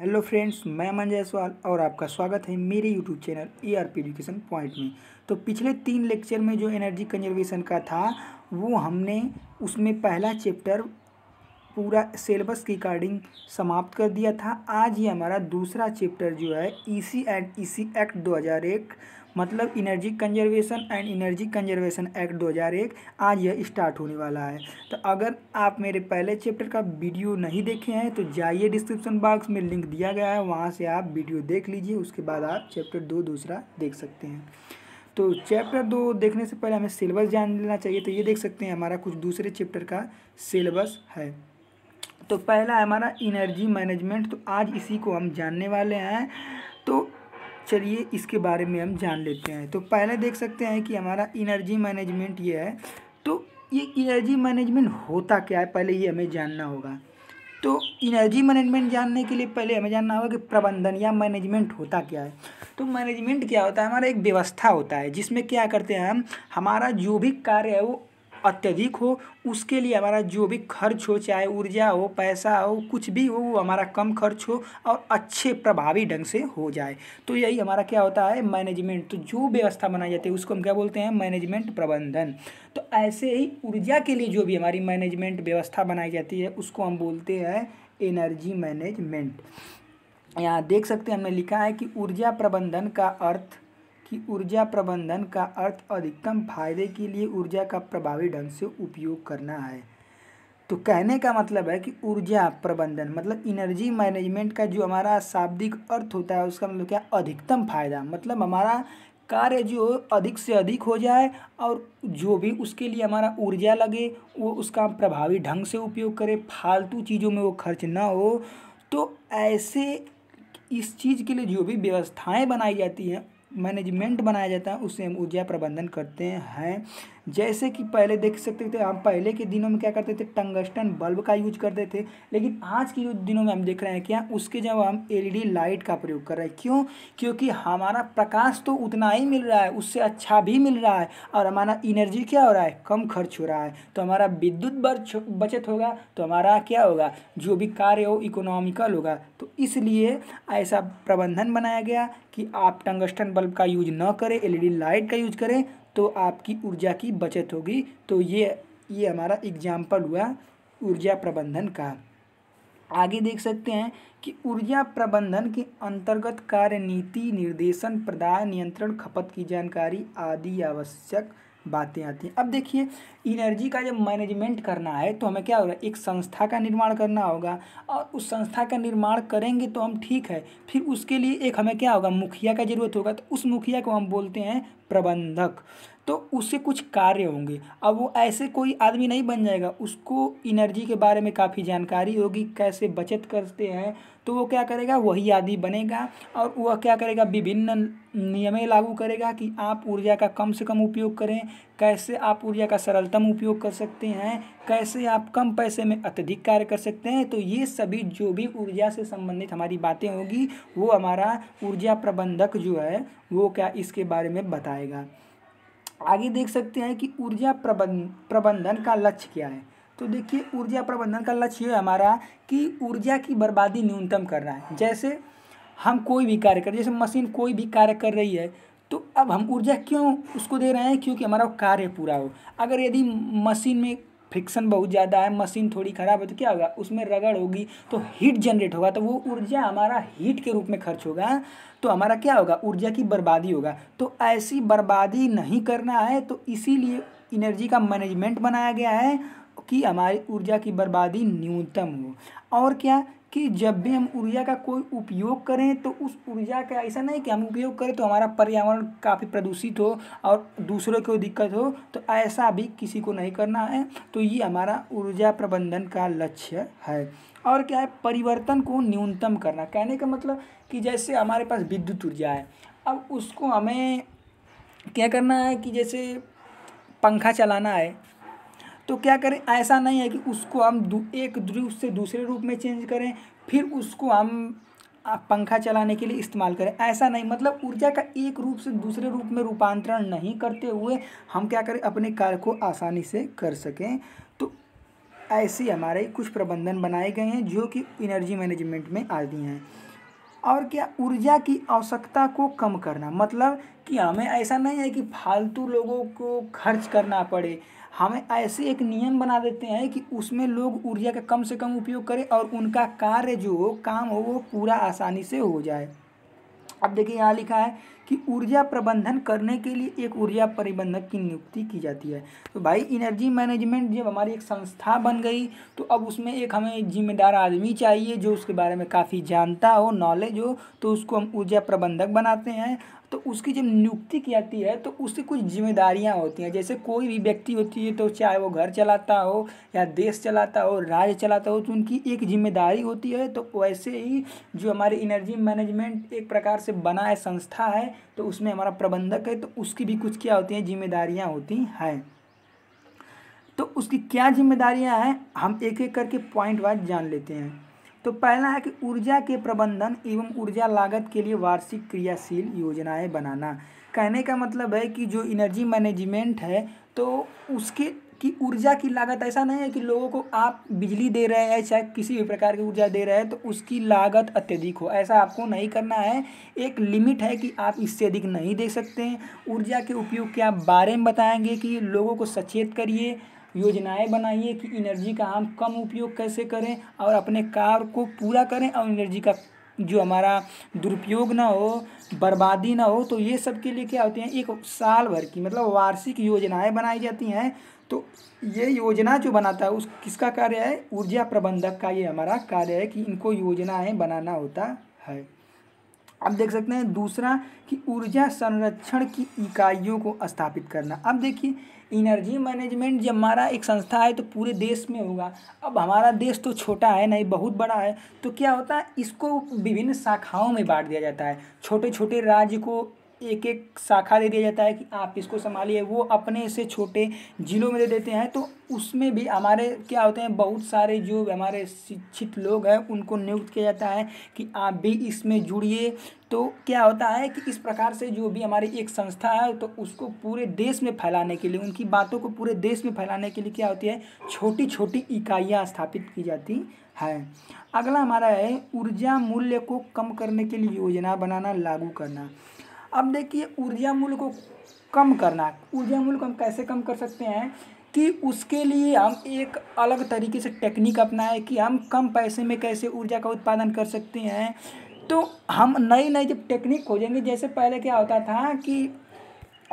hello friends मैं अमन जायसवाल और आपका स्वागत है मेरे YouTube channel A R P education point में तो पिछले तीन लेक्चर में जो एनर्जी कंजर्वेशन का था वो हमने उसमें पहला चैप्टर पूरा सिलेबस की अकॉर्डिंग समाप्त कर दिया था आज ये हमारा दूसरा चैप्टर जो है ई सी एंड ई सी एक्ट दो हज़ार एक मतलब energy conservation and energy conservation act 2001 आज यह स्टार्ट होने वाला है तो अगर आप मेरे पहले चैप्टर का वीडियो नहीं देखे हैं तो जाइए डिस्क्रिप्शन बॉक्स में लिंक दिया गया है वहाँ से आप वीडियो देख लीजिए उसके बाद आप चैप्टर दो दूसरा देख सकते हैं तो चैप्टर दो देखने से पहले हमें सिलेबस जान लेना चाहिए तो ये देख सकते हैं हमारा कुछ दूसरे चैप्टर का सिलेबस है तो पहला हमारा इनर्जी मैनेजमेंट तो आज इसी को हम जानने वाले हैं तो चलिए इसके बारे में हम जान लेते हैं तो पहले देख सकते हैं कि हमारा इनर्जी मैनेजमेंट ये है तो ये इनर्जी मैनेजमेंट होता क्या है पहले ये हमें जानना होगा तो इनर्जी मैनेजमेंट जानने के लिए पहले हमें जानना होगा कि प्रबंधन या मैनेजमेंट होता क्या है तो मैनेजमेंट क्या होता है हमारा एक व्यवस्था होता है जिसमें क्या करते हैं हम हमारा जो भी कार्य है वो अत्यधिक हो उसके लिए हमारा जो भी खर्च हो चाहे ऊर्जा हो पैसा हो कुछ भी हो वो हमारा कम खर्च हो और अच्छे प्रभावी ढंग से हो जाए तो यही हमारा क्या होता है मैनेजमेंट तो जो व्यवस्था बनाई जाती है उसको हम क्या बोलते हैं मैनेजमेंट प्रबंधन तो ऐसे ही ऊर्जा के लिए जो भी हमारी मैनेजमेंट व्यवस्था बनाई जाती है उसको हम बोलते हैं एनर्जी मैनेजमेंट यहाँ देख सकते हैं हमने लिखा है कि ऊर्जा प्रबंधन का अर्थ कि ऊर्जा प्रबंधन का अर्थ अधिकतम फायदे के लिए ऊर्जा का प्रभावी ढंग से उपयोग करना है तो कहने का मतलब है कि ऊर्जा प्रबंधन मतलब इनर्जी मैनेजमेंट का जो हमारा शाब्दिक अर्थ होता है उसका मतलब क्या अधिकतम फायदा मतलब हमारा कार्य जो अधिक से अधिक हो जाए और जो भी उसके लिए हमारा ऊर्जा लगे वो उसका प्रभावी ढंग से उपयोग करें फालतू चीज़ों में वो खर्च ना हो तो ऐसे इस चीज़ के लिए जो भी व्यवस्थाएं बनाई जाती हैं मैनेजमेंट बनाया जाता है उसे हम ऊर्जा प्रबंधन करते हैं जैसे कि पहले देख सकते थे हम पहले के दिनों में क्या करते थे टंगस्टन बल्ब का यूज करते थे लेकिन आज के दिनों में हम देख रहे हैं क्या उसके जब हम एलईडी लाइट का प्रयोग कर रहे हैं क्यों क्योंकि हमारा प्रकाश तो उतना ही मिल रहा है उससे अच्छा भी मिल रहा है और हमारा इनर्जी क्या हो रहा है कम खर्च हो रहा है तो हमारा विद्युत बचत होगा तो हमारा क्या होगा जो भी कार्य हो इकोनॉमिकल होगा तो इसलिए ऐसा प्रबंधन बनाया गया कि आप टंगस्टन बल्ब का यूज ना करें एलईडी लाइट का यूज करें तो आपकी ऊर्जा की बचत होगी तो ये ये हमारा एग्जाम्पल हुआ ऊर्जा प्रबंधन का आगे देख सकते हैं कि ऊर्जा प्रबंधन के अंतर्गत कार्य नीति निर्देशन प्रदाय नियंत्रण खपत की जानकारी आदि आवश्यक बातें आती हैं अब देखिए इनर्जी का जब मैनेजमेंट करना है तो हमें क्या हो रहा है एक संस्था का निर्माण करना होगा और उस संस्था का निर्माण करेंगे तो हम ठीक है फिर उसके लिए एक हमें क्या होगा मुखिया का ज़रूरत होगा तो उस मुखिया को हम बोलते हैं प्रबंधक तो उससे कुछ कार्य होंगे अब वो ऐसे कोई आदमी नहीं बन जाएगा उसको एनर्जी के बारे में काफ़ी जानकारी होगी कैसे बचत करते हैं तो वो क्या करेगा वही आदि बनेगा और वह क्या करेगा विभिन्न नियमें लागू करेगा कि आप ऊर्जा का कम से कम उपयोग करें कैसे आप ऊर्जा का सरलतम उपयोग कर सकते हैं कैसे आप कम पैसे में अत्यधिक कार्य कर सकते हैं तो ये सभी जो भी ऊर्जा से संबंधित हमारी बातें होगी वो हमारा ऊर्जा प्रबंधक जो है वो क्या इसके बारे में बताएगा आगे देख सकते हैं कि ऊर्जा प्रबंध प्रबंधन का लक्ष्य क्या है तो देखिए ऊर्जा प्रबंधन का लक्ष्य है हमारा कि ऊर्जा की बर्बादी न्यूनतम करना है जैसे हम कोई भी कार्य कर जैसे मशीन कोई भी कार्य कर रही है तो अब हम ऊर्जा क्यों उसको दे रहे हैं क्योंकि हमारा कार्य पूरा हो अगर यदि मशीन में फ्रिक्शन बहुत ज़्यादा है मशीन थोड़ी ख़राब है तो क्या होगा उसमें रगड़ होगी तो हीट जनरेट होगा तो वो ऊर्जा हमारा हीट के रूप में खर्च होगा तो हमारा क्या होगा ऊर्जा की बर्बादी होगा तो ऐसी बर्बादी नहीं करना है तो इसीलिए इनर्जी का मैनेजमेंट बनाया गया है कि हमारी ऊर्जा की बर्बादी न्यूनतम हो और क्या कि जब भी हम ऊर्जा का कोई उपयोग करें तो उस ऊर्जा का ऐसा नहीं कि हम उपयोग करें तो हमारा पर्यावरण काफ़ी प्रदूषित हो और दूसरों को दिक्कत हो तो ऐसा भी किसी को नहीं करना है तो ये हमारा ऊर्जा प्रबंधन का लक्ष्य है और क्या है परिवर्तन को न्यूनतम करना कहने का मतलब कि जैसे हमारे पास विद्युत ऊर्जा है अब उसको हमें क्या करना है कि जैसे पंखा चलाना है तो क्या करें ऐसा नहीं है कि उसको हम एक ध्रुव से दूसरे रूप में चेंज करें फिर उसको हम पंखा चलाने के लिए इस्तेमाल करें ऐसा नहीं मतलब ऊर्जा का एक रूप से दूसरे रूप में रूपांतरण नहीं करते हुए हम क्या करें अपने कार्य को आसानी से कर सकें तो ऐसे हमारे कुछ प्रबंधन बनाए गए हैं जो कि एनर्जी मैनेजमेंट में आदि हैं और क्या ऊर्जा की आवश्यकता को कम करना मतलब कि हमें ऐसा नहीं है कि फालतू लोगों को खर्च करना पड़े हम ऐसे एक नियम बना देते हैं कि उसमें लोग ऊर्जा का कम से कम उपयोग करें और उनका कार्य जो हो काम हो वो पूरा आसानी से हो जाए अब देखिए यहाँ लिखा है कि ऊर्जा प्रबंधन करने के लिए एक ऊर्जा प्रबंधक की नियुक्ति की जाती है तो भाई एनर्जी मैनेजमेंट जब हमारी एक संस्था बन गई तो अब उसमें एक हमें जिम्मेदार आदमी चाहिए जो उसके बारे में काफ़ी जानता हो नॉलेज हो तो उसको हम ऊर्जा प्रबंधक बनाते हैं तो उसकी जब नियुक्ति की जाती है तो उससे कुछ जिम्मेदारियाँ होती हैं जैसे कोई भी व्यक्ति होती है तो चाहे वो घर चलाता हो या देश चलाता हो राज्य चलाता हो तो उनकी एक जिम्मेदारी होती है तो वैसे ही जो हमारे एनर्जी मैनेजमेंट एक प्रकार से बना है संस्था है तो उसमें हमारा प्रबंधक है तो उसकी भी कुछ क्या होती हैं जिम्मेदारियाँ होती हैं तो उसकी क्या ज़िम्मेदारियाँ हैं हम एक एक करके पॉइंट वाइज जान लेते हैं तो पहला है कि ऊर्जा के प्रबंधन एवं ऊर्जा लागत के लिए वार्षिक क्रियाशील योजनाएं बनाना कहने का मतलब है कि जो इनर्जी मैनेजमेंट है तो उसके कि ऊर्जा की लागत ऐसा नहीं है कि लोगों को आप बिजली दे रहे हैं चाहे किसी भी प्रकार की ऊर्जा दे रहे हैं तो उसकी लागत अत्यधिक हो ऐसा आपको नहीं करना है एक लिमिट है कि आप इससे अधिक नहीं दे सकते हैं ऊर्जा के उपयोग के आप बारे में बताएंगे कि लोगों को सचेत करिए योजनाएं बनाइए कि एनर्जी का हम कम उपयोग कैसे करें और अपने कार्य को पूरा करें और एनर्जी का जो हमारा दुरुपयोग ना हो बर्बादी ना हो तो ये सब के लिए क्या होते हैं एक साल भर की मतलब वार्षिक योजनाएं बनाई जाती हैं तो ये योजना जो बनाता है उस किसका कार्य है ऊर्जा प्रबंधक का ये हमारा कार्य है कि इनको योजनाएं बनाना होता है आप देख सकते हैं दूसरा कि ऊर्जा संरक्षण की इकाइयों को स्थापित करना अब देखिए इनर्जी मैनेजमेंट जब हमारा एक संस्था है तो पूरे देश में होगा अब हमारा देश तो छोटा है नहीं बहुत बड़ा है तो क्या होता है इसको विभिन्न शाखाओं में बांट दिया जाता है छोटे छोटे राज्य को एक एक शाखा दे दिया जाता है कि आप इसको संभालिए वो अपने से छोटे ज़िलों में दे देते हैं तो उसमें भी हमारे क्या होते हैं बहुत सारे जो हमारे शिक्षित लोग हैं उनको नियुक्त किया जाता है कि आप भी इसमें जुड़िए तो क्या होता है कि इस प्रकार से जो भी हमारी एक संस्था है तो उसको पूरे देश में फैलाने के लिए उनकी बातों को पूरे देश में फैलाने के लिए क्या होती है छोटी छोटी इकाइयाँ स्थापित की जाती है अगला हमारा है ऊर्जा मूल्य को कम करने के लिए योजना बनाना लागू करना अब देखिए ऊर्जा मूल्य को कम करना ऊर्जा मूल्य को हम कैसे कम कर सकते हैं कि उसके लिए हम एक अलग तरीके से टेक्निक अपनाएं कि हम कम पैसे में कैसे ऊर्जा का उत्पादन कर सकते हैं तो हम नई नई जब टेक्निक खोजेंगे जैसे पहले क्या होता था कि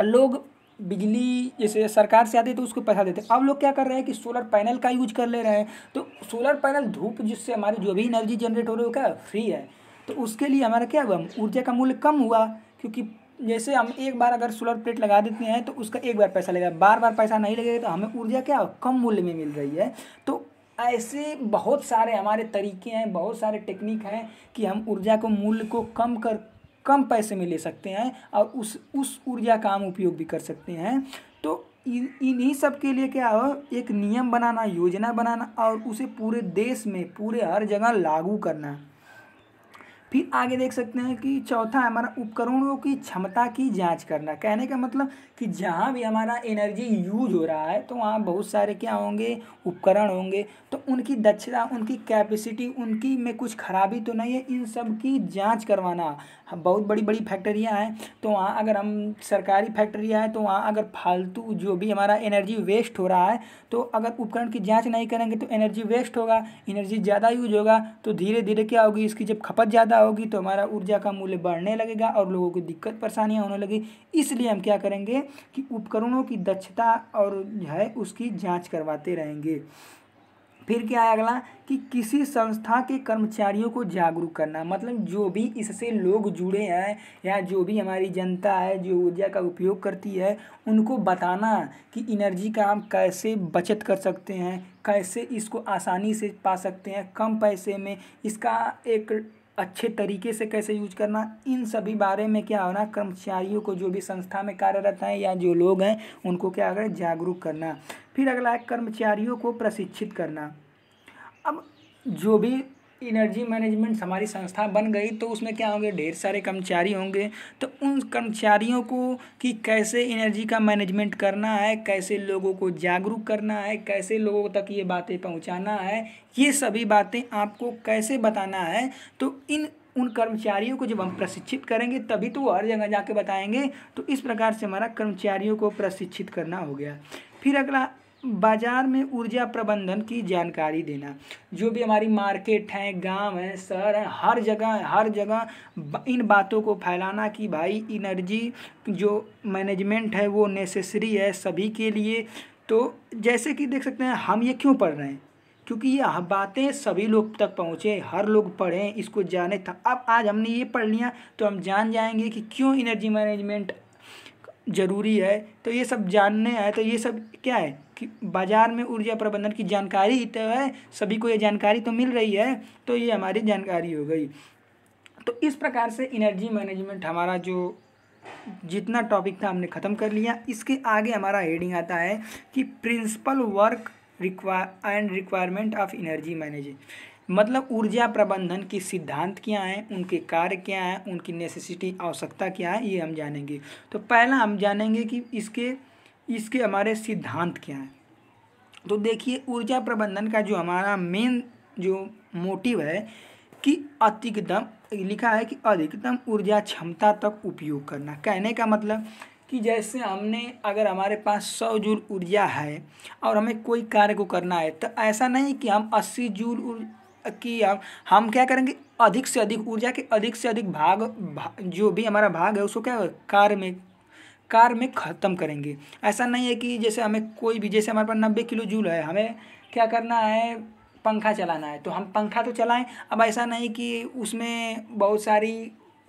लोग बिजली जैसे सरकार से आती तो उसको पैसा देते अब लोग क्या कर रहे हैं कि सोलर पैनल का यूज कर ले रहे हैं तो सोलर पैनल धूप जिससे हमारी जो भी एनर्जी जनरेट हो रही है क्या फ्री है तो उसके लिए हमारा क्या हुआ ऊर्जा का मूल्य कम हुआ क्योंकि जैसे हम एक बार अगर सोलर प्लेट लगा देते हैं तो उसका एक बार पैसा लगेगा बार बार पैसा नहीं लगेगा तो हमें ऊर्जा क्या कम मूल्य में मिल रही है तो ऐसे बहुत सारे हमारे तरीके हैं बहुत सारे टेक्निक हैं कि हम ऊर्जा को मूल्य को कम कर कम पैसे में ले सकते हैं और उस उस ऊर्जा का हम उपयोग भी कर सकते हैं तो इन्हीं सब के लिए क्या हो एक नियम बनाना योजना बनाना और उसे पूरे देश में पूरे हर जगह लागू करना फिर आगे देख सकते हैं कि चौथा है हमारा उपकरणों की क्षमता की जांच करना कहने का मतलब कि जहाँ भी हमारा एनर्जी यूज हो रहा है तो वहाँ बहुत सारे क्या होंगे उपकरण होंगे तो उनकी दक्षता उनकी कैपेसिटी उनकी में कुछ खराबी तो नहीं है इन सब की जाँच करवाना हाँ, बहुत बड़ी बड़ी फैक्ट्रियाँ हैं तो वहाँ अगर हम सरकारी फैक्ट्रियाँ हैं तो वहाँ अगर फालतू जो भी हमारा एनर्जी वेस्ट हो रहा है तो अगर उपकरण की जाँच नहीं करेंगे तो एनर्जी वेस्ट होगा एनर्जी ज़्यादा यूज होगा तो धीरे धीरे क्या होगी इसकी जब खपत ज़्यादा होगी तो हमारा ऊर्जा का मूल्य बढ़ने लगेगा और लोगों को दिक्कत परेशानियाँ होने लगी इसलिए हम क्या करेंगे कि उपकरणों की दक्षता और है उसकी जाँच करवाते रहेंगे फिर क्या है अगला कि किसी संस्था के कर्मचारियों को जागरूक करना मतलब जो भी इससे लोग जुड़े हैं या जो भी हमारी जनता है जो ऊर्जा का उपयोग करती है उनको बताना कि एनर्जी का हम कैसे बचत कर सकते हैं कैसे इसको आसानी से पा सकते हैं कम पैसे में इसका एक अच्छे तरीके से कैसे यूज करना इन सभी बारे में क्या होना कर्मचारियों को जो भी संस्था में कार्यरत हैं या जो लोग हैं उनको क्या अगर जागरूक करना फिर अगला है कर्मचारियों को प्रशिक्षित करना अब जो भी इनर्जी मैनेजमेंट हमारी संस्था बन गई तो उसमें क्या होंगे ढेर सारे कर्मचारी होंगे तो उन कर्मचारियों को कि कैसे एनर्जी का मैनेजमेंट करना है कैसे लोगों को जागरूक करना है कैसे लोगों तक ये बातें पहुंचाना है ये सभी बातें आपको कैसे बताना है तो इन उन कर्मचारियों को जब हम प्रशिक्षित करेंगे तभी तो हर जगह जाके बताएंगे तो इस प्रकार से हमारा कर्मचारियों को प्रशिक्षित करना हो गया फिर अगला बाज़ार में ऊर्जा प्रबंधन की जानकारी देना जो भी हमारी मार्केट है गांव है शहर है हर जगह हर जगह इन बातों को फैलाना कि भाई इनर्जी जो मैनेजमेंट है वो नेसेसरी है सभी के लिए तो जैसे कि देख सकते हैं हम ये क्यों पढ़ रहे हैं क्योंकि ये बातें सभी लोग तक पहुँचे हर लोग पढ़ें इसको जाने था अब आज हमने ये पढ़ लिया तो हम जान जाएंगे कि क्यों इनर्जी मैनेजमेंट ज़रूरी है तो ये सब जानने आए तो ये सब क्या है बाज़ार में ऊर्जा प्रबंधन की जानकारी ही तो है सभी को ये जानकारी तो मिल रही है तो ये हमारी जानकारी हो गई तो इस प्रकार से एनर्जी मैनेजमेंट हमारा जो जितना टॉपिक था हमने ख़त्म कर लिया इसके आगे हमारा हेडिंग आता है कि principle work require and requirement of energy manage मतलब ऊर्जा प्रबंधन के सिद्धांत क्या हैं उनके कार्य क्या हैं उनकी नेसेसिटी आवश्यकता क्या है ये हम जानेंगे तो पहला हम जानेंगे कि इसके इसके हमारे सिद्धांत क्या हैं तो देखिए ऊर्जा प्रबंधन का जो हमारा मेन जो मोटिव है कि अधिकतम लिखा है कि अधिकतम ऊर्जा क्षमता तक उपयोग करना कहने का मतलब कि जैसे हमने अगर हमारे पास सौ जूल ऊर्जा है और हमें कोई कार्य को करना है तो ऐसा नहीं कि हम अस्सी जूल की हम हम क्या करेंगे अधिक से अधिक ऊर्जा के अधिक से अधिक भाग भा, जो भी हमारा भाग है उसको क्या कार्य में कार में ख़त्म करेंगे ऐसा नहीं है कि जैसे हमें कोई भी जैसे हमारे पास नब्बे किलो जूल है हमें क्या करना है पंखा चलाना है तो हम पंखा तो चलाएं अब ऐसा नहीं कि उसमें बहुत सारी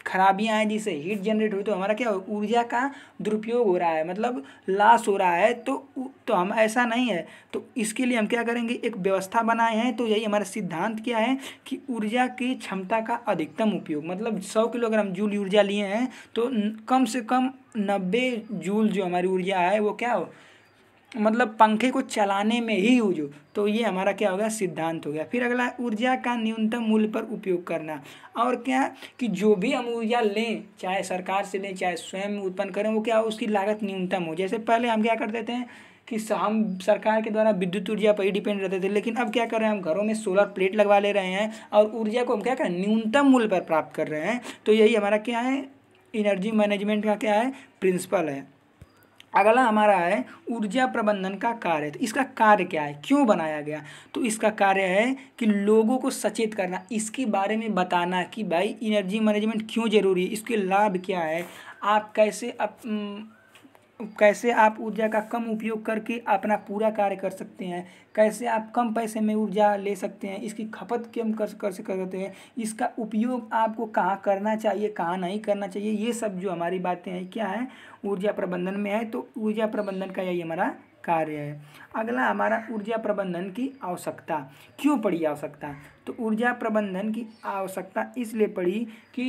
खराबियां हैं जिससे हीट जनरेट हुई तो हमारा क्या ऊर्जा का दुरुपयोग हो रहा है मतलब लॉस हो रहा है तो तो हम ऐसा नहीं है तो इसके लिए हम क्या करेंगे एक व्यवस्था बनाए हैं तो यही हमारा सिद्धांत क्या है कि ऊर्जा की क्षमता का अधिकतम उपयोग मतलब सौ किलोग्राम जूल ऊर्जा लिए हैं तो कम से कम नब्बे जूल जो हमारी ऊर्जा है वो क्या हो मतलब पंखे को चलाने में ही यूज हो तो ये हमारा क्या हो गया सिद्धांत हो गया फिर अगला ऊर्जा का न्यूनतम मूल्य पर उपयोग करना और क्या कि जो भी हम ऊर्जा लें चाहे सरकार से लें चाहे स्वयं उत्पन्न करें वो क्या हो उसकी लागत न्यूनतम हो जैसे पहले हम क्या कर देते हैं कि हम सरकार के द्वारा विद्युत ऊर्जा पर ही डिपेंड रहते थे लेकिन अब क्या कर रहे हैं हम घरों में सोलर प्लेट लगवा ले रहे हैं और ऊर्जा को हम क्या कर न्यूनतम मूल्य पर प्राप्त कर रहे हैं तो यही हमारा क्या है एनर्जी मैनेजमेंट का क्या है प्रिंसिपल है अगला हमारा है ऊर्जा प्रबंधन का कार्य तो इसका कार्य क्या है क्यों बनाया गया तो इसका कार्य है कि लोगों को सचेत करना इसके बारे में बताना कि भाई एनर्जी मैनेजमेंट क्यों ज़रूरी है इसके लाभ क्या है आप कैसे अप, कैसे आप ऊर्जा का कम उपयोग करके अपना पूरा कार्य कर सकते हैं कैसे आप कम पैसे में ऊर्जा ले सकते हैं इसकी खपत कम कर कर सकते हैं इसका उपयोग आपको कहाँ करना चाहिए कहाँ नहीं करना चाहिए ये सब जो हमारी बातें हैं क्या है ऊर्जा प्रबंधन में है तो ऊर्जा प्रबंधन का यही हमारा कार्य है अगला हमारा ऊर्जा प्रबंधन की आवश्यकता क्यों पड़ी आवश्यकता तो ऊर्जा प्रबंधन की आवश्यकता इसलिए पड़ी कि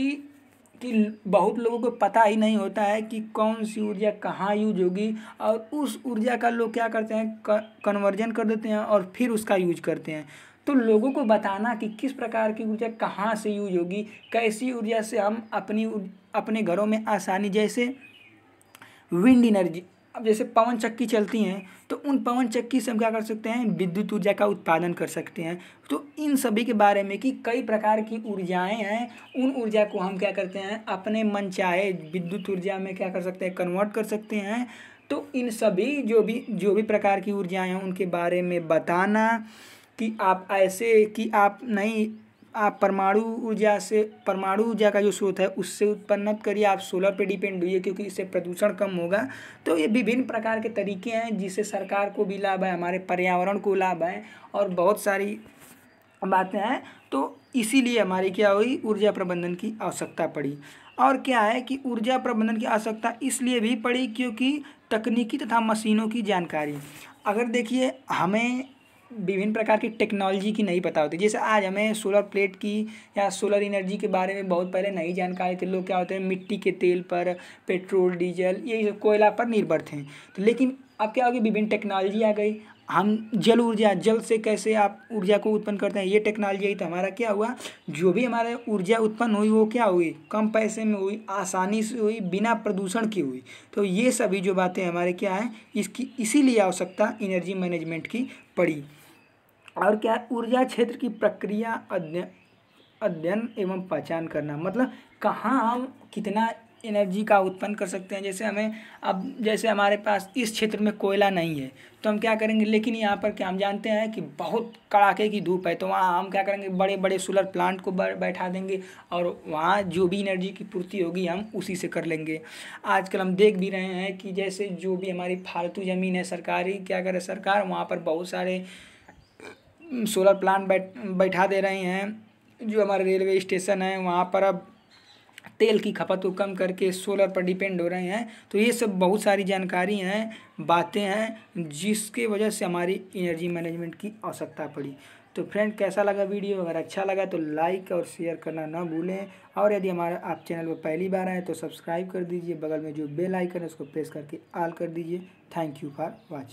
कि बहुत लोगों को पता ही नहीं होता है कि कौन सी ऊर्जा कहाँ यूज होगी और उस ऊर्जा का लोग क्या करते हैं कन्वर्जन कर देते हैं और फिर उसका यूज करते हैं तो लोगों को बताना कि किस प्रकार की ऊर्जा कहाँ से यूज होगी कैसी ऊर्जा से हम अपनी अपने घरों में आसानी जैसे विंड एनर्जी अब जैसे पवन चक्की चलती हैं तो उन पवन चक्की से हम क्या कर सकते हैं विद्युत ऊर्जा का उत्पादन कर सकते हैं तो इन सभी के बारे में कि कई प्रकार की ऊर्जाएं हैं उन ऊर्जा को हम क्या करते हैं अपने मन चाहे विद्युत ऊर्जा में क्या कर सकते हैं कन्वर्ट कर सकते हैं तो इन सभी जो भी जो भी प्रकार की ऊर्जाएँ हैं उनके बारे में बताना कि आप ऐसे कि आप नहीं आप परमाणु ऊर्जा से परमाणु ऊर्जा का जो स्रोत है उससे उत्पन्न करिए आप सोलर पे डिपेंड हुई क्योंकि इससे प्रदूषण कम होगा तो ये विभिन्न प्रकार के तरीके हैं जिससे सरकार को भी लाभ है हमारे पर्यावरण को लाभ है और बहुत सारी बातें हैं तो इसीलिए हमारी क्या हुई ऊर्जा प्रबंधन की आवश्यकता पड़ी और क्या है कि ऊर्जा प्रबंधन की आवश्यकता इसलिए भी पड़ी क्योंकि तकनीकी तथा मशीनों की जानकारी अगर देखिए हमें विभिन्न प्रकार की टेक्नोलॉजी की नहीं पता होती जैसे आज हमें सोलर प्लेट की या सोलर एनर्जी के बारे में बहुत पहले नहीं जानकारी थी लोग क्या होते हैं मिट्टी के तेल पर पेट्रोल डीजल ये कोयला पर निर्भर थे तो लेकिन अब क्या होगी विभिन्न टेक्नोलॉजी आ गई हम जल ऊर्जा जल से कैसे आप ऊर्जा को उत्पन्न करते हैं ये टेक्नोलॉजी आई तो हमारा क्या हुआ जो भी हमारे ऊर्जा उत्पन्न हुई वो क्या हुई कम पैसे में हुई आसानी से हुई बिना प्रदूषण की हुई तो ये सभी जो बातें हमारे क्या हैं इसकी इसीलिए आवश्यकता एनर्जी मैनेजमेंट की पड़ी और क्या ऊर्जा क्षेत्र की प्रक्रिया अध्ययन अध्ययन एवं पहचान करना मतलब कहाँ हम कितना एनर्जी का उत्पन्न कर सकते हैं जैसे हमें अब जैसे हमारे पास इस क्षेत्र में कोयला नहीं है तो हम क्या करेंगे लेकिन यहाँ पर क्या हम जानते हैं कि बहुत कड़ाके की धूप है तो वहाँ हम क्या करेंगे बड़े बड़े सोलर प्लांट को बैठा देंगे और वहाँ जो भी एनर्जी की पूर्ति होगी हम उसी से कर लेंगे आजकल हम देख भी रहे हैं कि जैसे जो भी हमारी फालतू ज़मीन है सरकारी क्या करे सरकार वहाँ पर बहुत सारे सोलर प्लांट बैठ बैठा दे रहे हैं जो हमारे रेलवे स्टेशन है वहाँ पर अब तेल की खपत को कम करके सोलर पर डिपेंड हो रहे हैं तो ये सब बहुत सारी जानकारी हैं बातें हैं जिसके वजह से हमारी एनर्जी मैनेजमेंट की आवश्यकता पड़ी तो फ्रेंड कैसा लगा वीडियो अगर अच्छा लगा तो लाइक और शेयर करना ना भूलें और यदि हमारा आप चैनल पर पहली बार आएँ तो सब्सक्राइब कर दीजिए बगल में जो बेल आइकन है उसको प्रेस करके ऑल कर दीजिए थैंक यू फॉर वॉचिंग